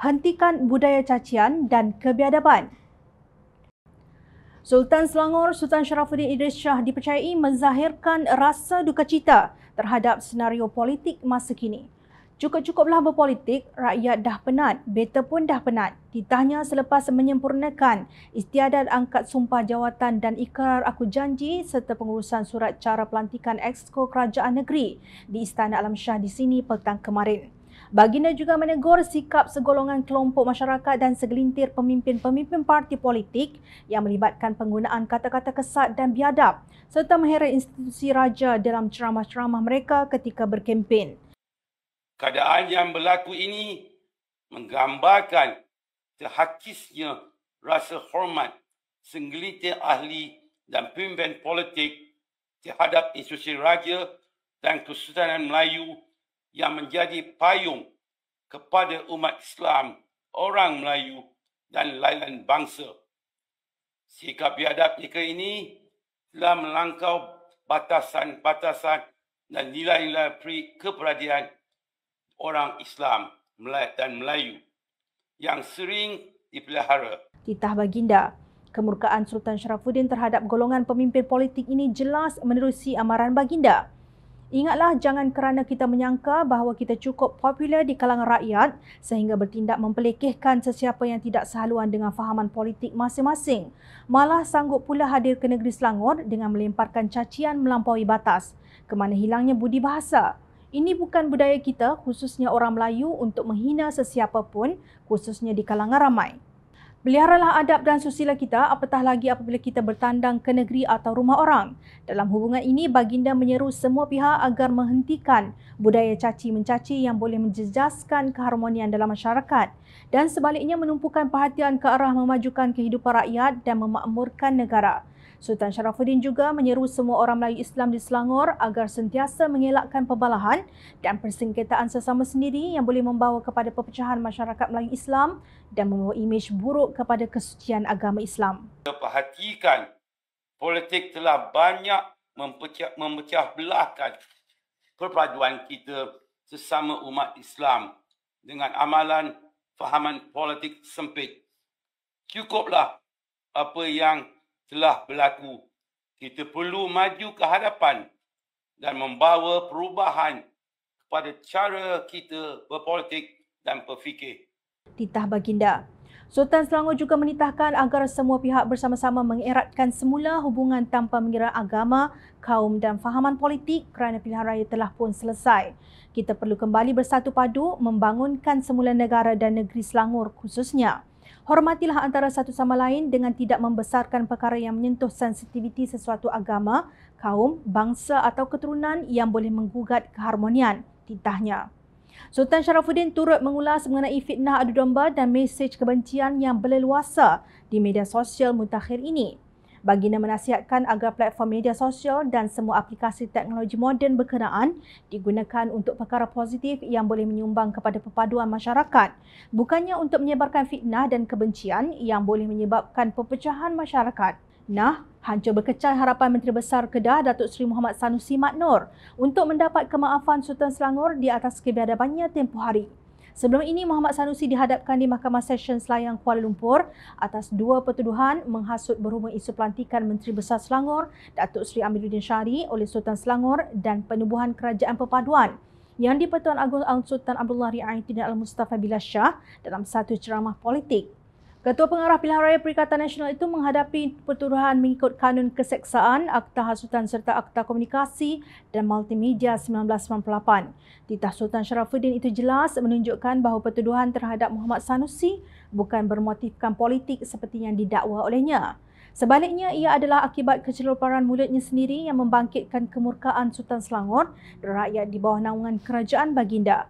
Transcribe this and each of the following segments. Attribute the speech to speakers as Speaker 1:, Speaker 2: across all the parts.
Speaker 1: hentikan budaya cacian dan kebiadaban. Sultan Selangor Sultan Sharafuddin Idris Shah dipercayai menzahirkan rasa duka cita terhadap senario politik masa kini. Cukup-cukuplah berpolitik, rakyat dah penat, beta pun dah penat. Ditanya selepas menyempurnakan istiadat angkat sumpah jawatan dan ikrar aku janji serta pengurusan surat cara pelantikan exco kerajaan negeri di Istana Alam Shah di sini petang kemarin. Baginda juga menegur sikap segolongan kelompok masyarakat dan segelintir pemimpin-pemimpin parti politik yang melibatkan penggunaan kata-kata kesat dan biadab serta mengheret institusi raja dalam ceramah-ceramah mereka ketika berkempen.
Speaker 2: Keadaan yang berlaku ini menggambarkan terhakisnya rasa hormat segelintir ahli dan pemimpin politik terhadap institusi raja dan Kesultanan Melayu yang menjadi payung kepada umat Islam, orang Melayu dan lain-lain bangsa. Sikap biadab mereka ini telah melangkau batasan-batasan dan nilai-nilai pri keperadian orang Islam dan Melayu yang sering dipelihara.
Speaker 1: Titah Baginda, kemurkaan Sultan Sharafuddin terhadap golongan pemimpin politik ini jelas menerusi amaran Baginda. Ingatlah jangan kerana kita menyangka bahawa kita cukup popular di kalangan rakyat sehingga bertindak mempelekehkan sesiapa yang tidak sehaluan dengan fahaman politik masing-masing. Malah sanggup pula hadir ke negeri Selangor dengan melemparkan cacian melampaui batas. Kemana hilangnya budi bahasa? Ini bukan budaya kita khususnya orang Melayu untuk menghina sesiapa pun khususnya di kalangan ramai. Beliharalah adab dan susila kita apatah lagi apabila kita bertandang ke negeri atau rumah orang. Dalam hubungan ini, Baginda menyeru semua pihak agar menghentikan budaya caci-mencaci yang boleh menjejaskan keharmonian dalam masyarakat dan sebaliknya menumpukan perhatian ke arah memajukan kehidupan rakyat dan memakmurkan negara. Sultan Sharafuddin juga menyeru semua orang Melayu Islam di Selangor agar sentiasa mengelakkan pembalahan dan persengketaan sesama sendiri yang boleh membawa kepada perpecahan masyarakat Melayu Islam dan membawa imej buruk kepada kesucian agama Islam.
Speaker 2: Perhatikan, politik telah banyak mempecah, mempecah belahkan perpaduan kita sesama umat Islam dengan amalan fahaman politik sempit. Cukuplah apa yang telah berlaku. Kita perlu maju ke hadapan dan membawa perubahan kepada cara kita berpolitik dan berfikir.
Speaker 1: Titah Baginda. Sultan Selangor juga menitahkan agar semua pihak bersama-sama mengeratkan semula hubungan tanpa mengira agama, kaum dan fahaman politik kerana pilihan raya telah pun selesai. Kita perlu kembali bersatu padu membangunkan semula negara dan negeri Selangor khususnya. Hormatilah antara satu sama lain dengan tidak membesarkan perkara yang menyentuh sensitiviti sesuatu agama, kaum, bangsa atau keturunan yang boleh menggugat keharmonian, titahnya. Sultan Sharafuddin turut mengulas mengenai fitnah adu domba dan mesej kebencian yang berleluasa di media sosial mutakhir ini. Baginda menasihatkan agar platform media sosial dan semua aplikasi teknologi moden berkenaan digunakan untuk perkara positif yang boleh menyumbang kepada perpaduan masyarakat. Bukannya untuk menyebarkan fitnah dan kebencian yang boleh menyebabkan perpecahan masyarakat. Nah, hancur berkecai harapan Menteri Besar Kedah Datuk Seri Muhammad Sanusi Mat Nur untuk mendapat kemaafan Sultan Selangor di atas kebiadabannya tempoh hari. Sebelum ini, Muhammad Sanusi dihadapkan di Mahkamah Sessions Layang Kuala Lumpur atas dua pertuduhan menghasut berhubung isu pelantikan Menteri Besar Selangor, Datuk Seri Amiruddin Syari oleh Sultan Selangor dan penubuhan Kerajaan Perpaduan yang di Pertuan Agong Al-Sultan Abdullah Ri'aiti dan Al-Mustafa Bila Shah dalam satu ceramah politik. Ketua Pengarah Pilihan Raya Perikatan Nasional itu menghadapi pertuduhan mengikut Kanun Keseksaan, Akta Hasutan serta Akta Komunikasi dan Multimedia 1998. Titah Sultan Sharafuddin itu jelas menunjukkan bahawa pertuduhan terhadap Muhammad Sanusi bukan bermotifkan politik seperti yang didakwa olehnya. Sebaliknya, ia adalah akibat kecelupuran mulutnya sendiri yang membangkitkan kemurkaan Sultan Selangor dan rakyat di bawah naungan kerajaan baginda.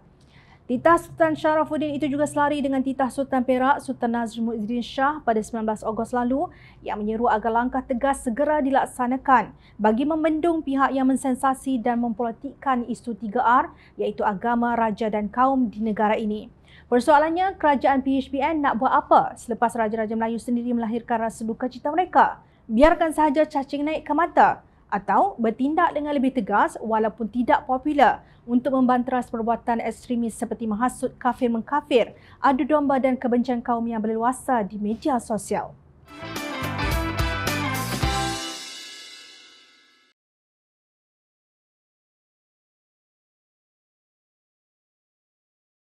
Speaker 1: Titah Sultan Sharafuddin itu juga selari dengan Titah Sultan Perak Sultan Nazimuddin Shah pada 19 Ogos lalu yang menyeru agar langkah tegas segera dilaksanakan bagi membendung pihak yang mensensasi dan mempolitikkan isu 3R iaitu agama, raja dan kaum di negara ini. Persoalannya, kerajaan PHBN nak buat apa selepas Raja-Raja Melayu sendiri melahirkan rasa duka cita mereka? Biarkan sahaja cacing naik ke mata atau bertindak dengan lebih tegas walaupun tidak popular untuk membanteras perbuatan ekstremis seperti menghasut kafir mengkafir, adu domba dan kebencian kaum yang berleluasa di media sosial.